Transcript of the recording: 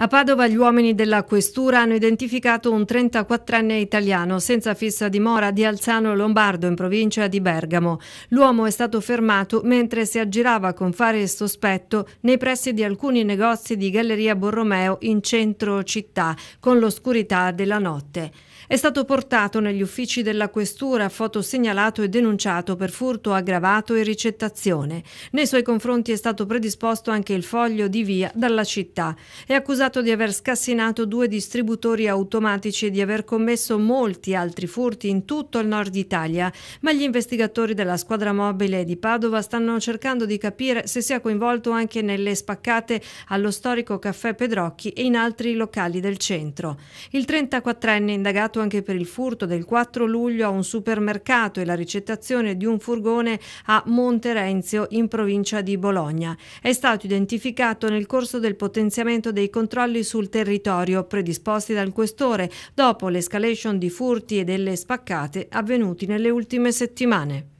A Padova gli uomini della questura hanno identificato un 34enne italiano senza fissa dimora di Alzano Lombardo in provincia di Bergamo. L'uomo è stato fermato mentre si aggirava con fare sospetto nei pressi di alcuni negozi di Galleria Borromeo in centro città con l'oscurità della notte. È stato portato negli uffici della questura, foto segnalato e denunciato per furto aggravato e ricettazione. Nei suoi confronti è stato predisposto anche il foglio di via dalla città. È accusato accusato di aver scassinato due distributori automatici e di aver commesso molti altri furti in tutto il nord Italia, ma gli investigatori della squadra mobile di Padova stanno cercando di capire se sia coinvolto anche nelle spaccate allo storico caffè Pedrocchi e in altri locali del centro. Il 34enne indagato anche per il furto del 4 luglio a un supermercato e la ricettazione di un furgone a Monte Renzio in provincia di Bologna. È stato identificato nel corso del potenziamento dei controlli controlli sul territorio predisposti dal questore dopo l'escalation di furti e delle spaccate avvenuti nelle ultime settimane.